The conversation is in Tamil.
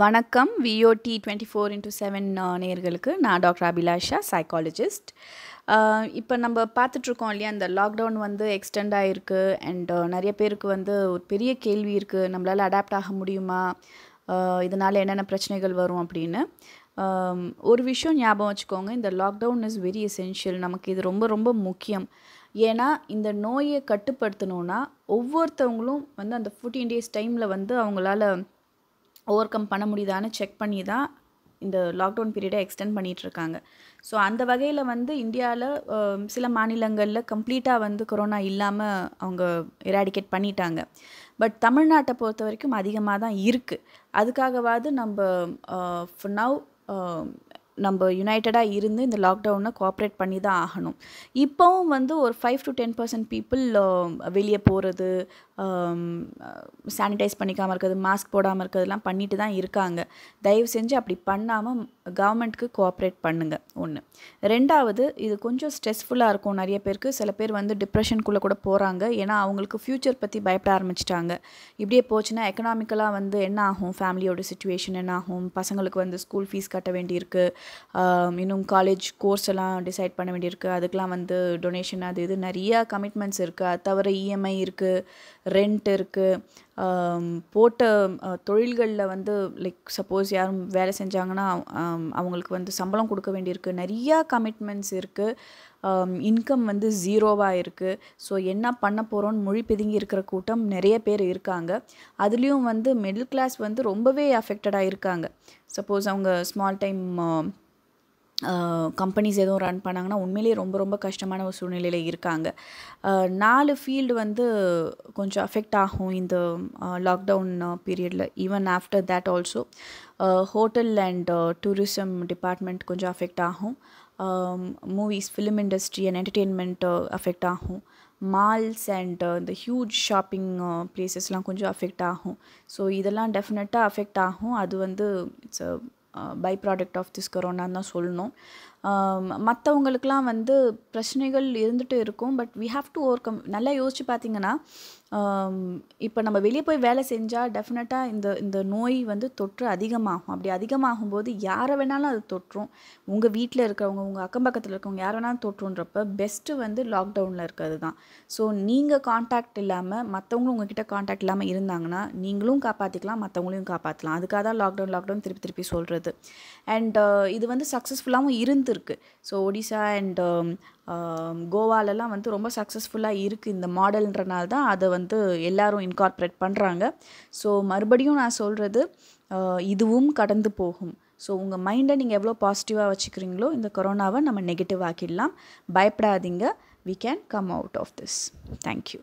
வணக்கம் VOD twenty four into seven நேர்களுக்கு நான் டாக்டர் அபிலாஷா சைக்காலஜிஸ்ட் uh, இப்போ நம்ம பார்த்துட்ருக்கோம் இல்லையா அந்த லாக்டவுன் வந்து எக்ஸ்டெண்ட் ஆகிருக்கு அண்டு uh, நிறைய பேருக்கு வந்து ஒரு பெரிய கேள்வி இருக்குது நம்மளால் அடாப்ட் ஆக முடியுமா uh, இதனால் என்னென்ன பிரச்சனைகள் வரும் அப்படின்னு um, ஒரு விஷயம் ஞாபகம் வச்சுக்கோங்க இந்த லாக்டவுன் இஸ் வெரி எசென்ஷியல் நமக்கு இது ரொம்ப ரொம்ப முக்கியம் ஏன்னா இந்த நோயை கட்டுப்படுத்தணுன்னா ஒவ்வொருத்தவங்களும் வந்து அந்த ஃபோர்டீன் டேஸ் டைமில் வந்து அவங்களால ஓவர் கம் பண்ண முடியுதான்னு செக் பண்ணி தான் இந்த லாக்டவுன் பீரியடை எக்ஸ்டெண்ட் பண்ணிகிட்ருக்காங்க ஸோ அந்த வகையில் வந்து இந்தியாவில் சில மாநிலங்களில் கம்ப்ளீட்டாக வந்து கொரோனா இல்லாமல் அவங்க இராடிகேட் பண்ணிட்டாங்க பட் தமிழ்நாட்டை பொறுத்த வரைக்கும் அதிகமாக தான் இருக்குது அதுக்காகவாது நம்ம நவ் நம்ம யுனைட்டடாக இருந்து இந்த லாக்டவுனை கோஆப்ரேட் பண்ணி தான் ஆகணும் இப்போவும் வந்து ஒரு five to ten percent people வெளியே போகிறது சானிடைஸ் பண்ணிக்காமல் இருக்கிறது மாஸ்க் போடாமல் இருக்கிறதுலாம் பண்ணிட்டு தான் இருக்காங்க தயவு செஞ்சு அப்படி பண்ணாமல் கவர்மெண்ட்டுக்கு கோஆப்ரேட் பண்ணுங்கள் ஒன்று ரெண்டாவது இது கொஞ்சம் ஸ்ட்ரெஸ்ஃபுல்லாக இருக்கும் நிறைய பேருக்கு சில பேர் வந்து டிப்ரெஷனுக்குள்ளே கூட போகிறாங்க ஏன்னா அவங்களுக்கு ஃப்யூச்சர் பற்றி பயப்பட ஆரம்பிச்சிட்டாங்க இப்படியே போச்சுன்னா எக்கனாமிக்கலாக வந்து என்ன ஆகும் ஃபேமிலியோட சுச்சுவேஷன் என்ன ஆகும் பசங்களுக்கு வந்து ஸ்கூல் ஃபீஸ் கட்ட வேண்டியிருக்கு இன்னும் காலேஜ் கோர்ஸ் எல்லாம் டிசைட் பண்ண வேண்டியிருக்கு அதுக்கெலாம் வந்து டொனேஷன் அது இது நிறையா கமிட்மெண்ட்ஸ் இருக்குது அது தவிர இஎம்ஐ e இருக்குது ரெண்ட் இருக்குது போட்ட தொழில்களில் வந்து லைக் சப்போஸ் யாரும் வேலை செஞ்சாங்கன்னா அவங்களுக்கு வந்து சம்பளம் கொடுக்க வேண்டியிருக்கு நிறையா கமிட்மெண்ட்ஸ் இருக்குது இன்கம் வந்து ஜீரோவாக இருக்குது ஸோ என்ன பண்ண போகிறோன்னு மொழி பிதுங்கி இருக்கிற கூட்டம் நிறைய பேர் இருக்காங்க அதுலேயும் வந்து மிடில் கிளாஸ் வந்து ரொம்பவே அஃபெக்டடாக இருக்காங்க சப்போஸ் அவங்க ஸ்மால் டைம் கம்பெனிஸ் எதுவும் ரன் பண்ணாங்கன்னா உண்மையிலேயே ரொம்ப ரொம்ப கஷ்டமான ஒரு சூழ்நிலையில் இருக்காங்க நாலு ஃபீல்டு வந்து கொஞ்சம் அஃபெக்ட் ஆகும் இந்த லாக்டவுன் பீரியடில் even after that also hotel and tourism department கொஞ்சம் அஃபெக்ட் ஆகும் movies film industry and entertainment affect ஆகும் மால்ஸ் அண்ட் இந்த ஹியூஜ் ஷாப்பிங் ப்ளேசஸ்லாம் கொஞ்சம் அஃபெக்ட் ஆகும் ஸோ இதெல்லாம் டெஃபினட்டாக அஃபெக்ட் ஆகும் அது வந்து it's byproduct of this கொரோனான்னு தான் சொல்லணும் மற்றவங்களுக்கெலாம் வந்து பிரச்சனைகள் இருந்துகிட்டு இருக்கும் but we have to overcome நல்லா யோசித்து பார்த்தீங்கன்னா இப்போ நம்ம வெளியே போய் வேலை செஞ்சால் டெஃபினட்டாக இந்த இந்த நோய் வந்து தொற்று அதிகமாகும் அப்படி அதிகமாகும் போது யாரை வேணாலும் அது தொற்றும் உங்கள் வீட்டில் இருக்கிறவங்க உங்கள் அக்கம் பக்கத்தில் இருக்கிறவங்க யாரை வேணாலும் தொற்றுன்றப்ப பெஸ்ட்டு வந்து லாக்டவுனில் இருக்கிறது தான் ஸோ நீங்கள் காண்டாக்ட் இல்லாமல் மற்றவங்களும் உங்ககிட்ட காண்டாக்ட் இல்லாமல் இருந்தாங்கன்னா நீங்களும் காப்பாற்றிக்கலாம் மற்றவங்களையும் காப்பாற்றலாம் அதுக்காக தான் லாக்டவுன் லாக்டவுன் திருப்பி திருப்பி சொல்கிறது அண்ட் இது வந்து சக்ஸஸ்ஃபுல்லாகவும் இருந்து இருக்குது ஸோ ஒடிசா அண்ட் கோவாலெல்லாம் வந்து ரொம்ப சக்ஸஸ்ஃபுல்லாக இருக்குது இந்த மாடல்ன்றனால தான் அதை வந்து எல்லோரும் இன்கார்ப்ரேட் பண்ணுறாங்க ஸோ மறுபடியும் நான் சொல்கிறது இதுவும் கடந்து போகும் ஸோ உங்கள் மைண்டை நீங்கள் எவ்வளோ பாசிட்டிவாக வச்சுக்கிறீங்களோ இந்த கொரோனாவை நம்ம நெகட்டிவ் ஆக்கிடலாம் பயப்படாதீங்க we can come out of this thank you